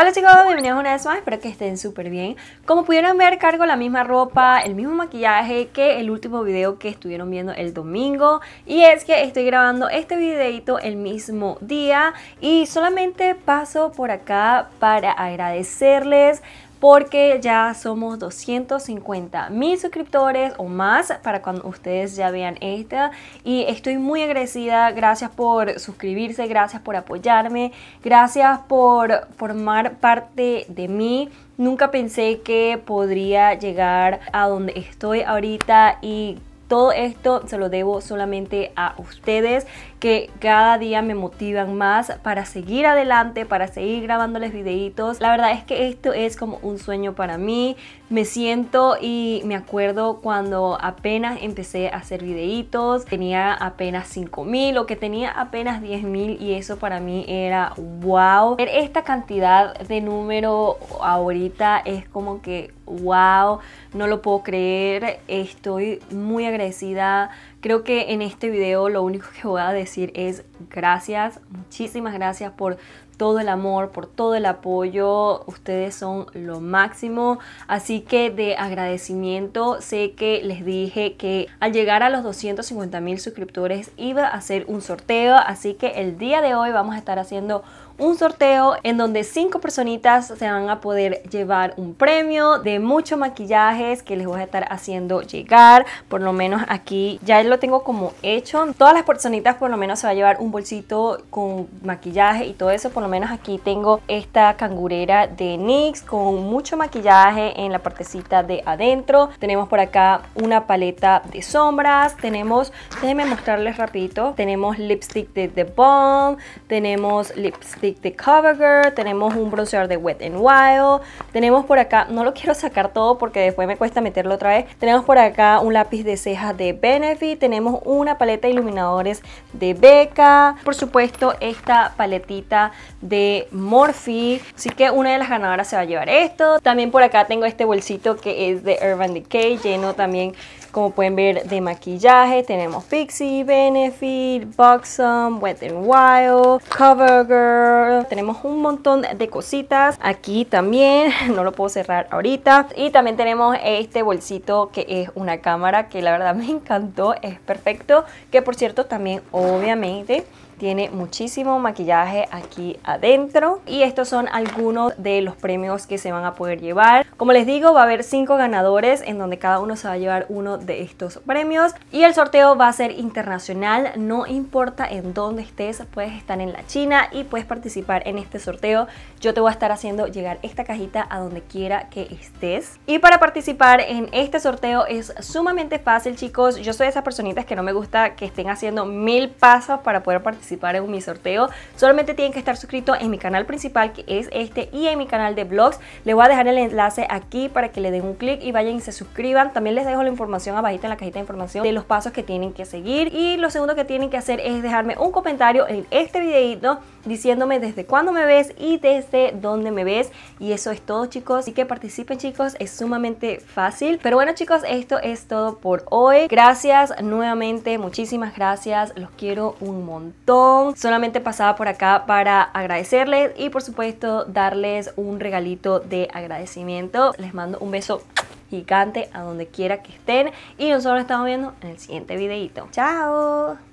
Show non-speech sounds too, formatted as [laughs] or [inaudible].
Hola chicos, bienvenidos una vez más, espero que estén súper bien. Como pudieron ver, cargo la misma ropa, el mismo maquillaje que el último video que estuvieron viendo el domingo. Y es que estoy grabando este videito el mismo día y solamente paso por acá para agradecerles porque ya somos 250 mil suscriptores o más para cuando ustedes ya vean esta y estoy muy agradecida, gracias por suscribirse, gracias por apoyarme, gracias por formar parte de mí. Nunca pensé que podría llegar a donde estoy ahorita y todo esto se lo debo solamente a ustedes que cada día me motivan más para seguir adelante, para seguir grabándoles videitos. La verdad es que esto es como un sueño para mí. Me siento y me acuerdo cuando apenas empecé a hacer videitos, tenía apenas 5000 o que tenía apenas 10000 y eso para mí era wow. Ver esta cantidad de número ahorita es como que wow, no lo puedo creer, estoy muy agradecida. Creo que en este video lo único que voy a decir es gracias, muchísimas gracias por todo el amor, por todo el apoyo. Ustedes son lo máximo. Así que de agradecimiento, sé que les dije que al llegar a los 250 mil suscriptores iba a hacer un sorteo. Así que el día de hoy vamos a estar haciendo un sorteo en donde cinco personitas se van a poder llevar un premio de muchos maquillajes que les voy a estar haciendo llegar. Por lo menos aquí ya lo tengo como hecho. Todas las personitas por lo menos se va a llevar un bolsito con maquillaje y todo eso. Por lo menos aquí tengo esta cangurera de NYX con mucho maquillaje en la partecita de adentro. Tenemos por acá una paleta de sombras. Tenemos, déjenme mostrarles rapidito, tenemos lipstick de The Bomb. Tenemos lipstick The de CoverGirl, tenemos un bronceador de Wet n Wild, tenemos por acá, no lo [laughs] quiero sacar todo porque después me cuesta meterlo otra vez, tenemos por acá un lápiz de cejas de Benefit, tenemos una paleta de iluminadores de Becca, por supuesto esta paletita de Morphe, así que una de las ganadoras se va a llevar esto, también por acá tengo este bolsito que es de Urban Decay, lleno también como pueden ver de maquillaje tenemos Pixie, Benefit, Buxom, Wet n Wild, CoverGirl. Tenemos un montón de cositas. Aquí también, [laughs] no lo puedo cerrar ahorita. Y también tenemos este bolsito que es una cámara que la verdad [laughs] me encantó. Es perfecto. Que por cierto también obviamente tiene muchísimo maquillaje aquí adentro y estos son algunos de los premios que se van a poder llevar. Como les digo, va a haber cinco ganadores en donde cada uno se va a llevar uno de estos premios y el sorteo va a ser internacional, no importa en dónde estés, puedes estar en la China y puedes participar en este sorteo. Yo te voy a estar haciendo llegar esta cajita a donde quiera que estés. Y para participar en este sorteo es sumamente fácil, chicos. Yo soy de esas personitas que no me gusta que estén haciendo mil pasos para poder participar participar en mi sorteo. Solamente tienen que estar suscritos en mi canal principal que es este y en mi canal de blogs. Les voy a dejar el enlace aquí para que le den un clic y vayan y se suscriban. También les dejo la información abajita en la cajita de información de los pasos que tienen que seguir. Y lo segundo que tienen que hacer es dejarme un comentario en este videito diciéndome desde cuándo me ves y desde dónde me ves. Y eso es todo chicos. Así que participen chicos, es sumamente fácil. Pero bueno chicos, esto es todo por hoy. Gracias nuevamente, muchísimas gracias. Los quiero un montón. Solamente pasaba por acá para agradecerles y por supuesto darles un regalito de agradecimiento. Les mando un beso gigante a donde quiera que estén y nosotros nos estamos viendo en el siguiente videito. ¡Chao!